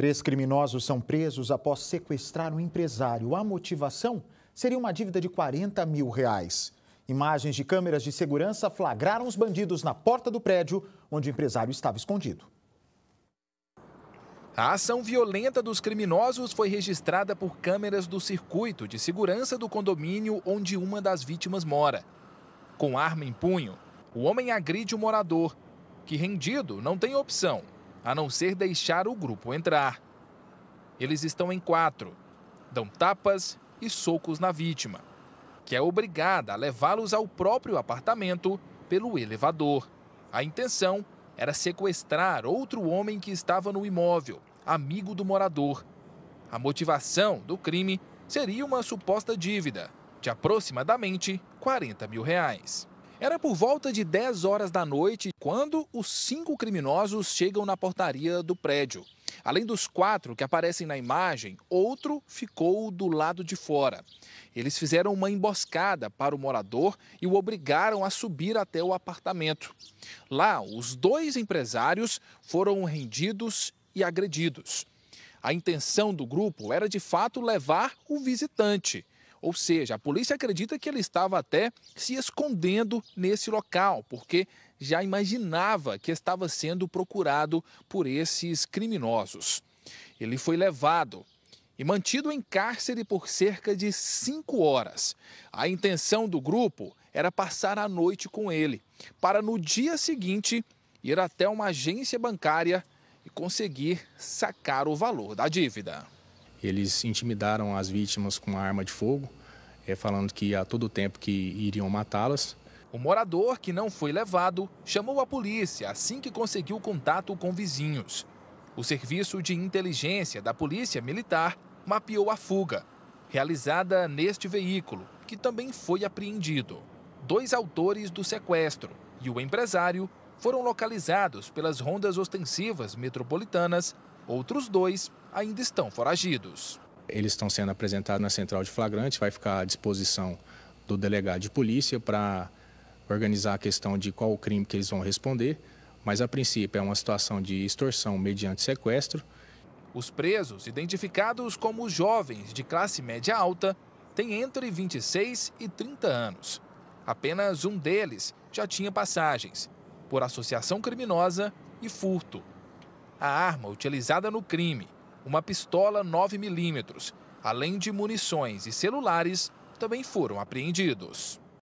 Três criminosos são presos após sequestrar um empresário. A motivação seria uma dívida de 40 mil reais. Imagens de câmeras de segurança flagraram os bandidos na porta do prédio onde o empresário estava escondido. A ação violenta dos criminosos foi registrada por câmeras do circuito de segurança do condomínio onde uma das vítimas mora. Com arma em punho, o homem agride o morador, que rendido não tem opção a não ser deixar o grupo entrar. Eles estão em quatro, dão tapas e socos na vítima, que é obrigada a levá-los ao próprio apartamento pelo elevador. A intenção era sequestrar outro homem que estava no imóvel, amigo do morador. A motivação do crime seria uma suposta dívida de aproximadamente 40 mil reais. Era por volta de 10 horas da noite quando os cinco criminosos chegam na portaria do prédio. Além dos quatro que aparecem na imagem, outro ficou do lado de fora. Eles fizeram uma emboscada para o morador e o obrigaram a subir até o apartamento. Lá, os dois empresários foram rendidos e agredidos. A intenção do grupo era de fato levar o visitante, ou seja, a polícia acredita que ele estava até se escondendo nesse local, porque já imaginava que estava sendo procurado por esses criminosos. Ele foi levado e mantido em cárcere por cerca de cinco horas. A intenção do grupo era passar a noite com ele, para no dia seguinte ir até uma agência bancária e conseguir sacar o valor da dívida. Eles intimidaram as vítimas com uma arma de fogo, é, falando que a todo tempo que iriam matá-las. O morador, que não foi levado, chamou a polícia assim que conseguiu contato com vizinhos. O serviço de inteligência da Polícia Militar mapeou a fuga, realizada neste veículo, que também foi apreendido. Dois autores do sequestro e o empresário foram localizados pelas rondas ostensivas metropolitanas Outros dois ainda estão foragidos. Eles estão sendo apresentados na central de flagrante, vai ficar à disposição do delegado de polícia para organizar a questão de qual o crime que eles vão responder, mas a princípio é uma situação de extorsão mediante sequestro. Os presos, identificados como jovens de classe média alta, têm entre 26 e 30 anos. Apenas um deles já tinha passagens por associação criminosa e furto a arma utilizada no crime, uma pistola 9mm, além de munições e celulares, também foram apreendidos.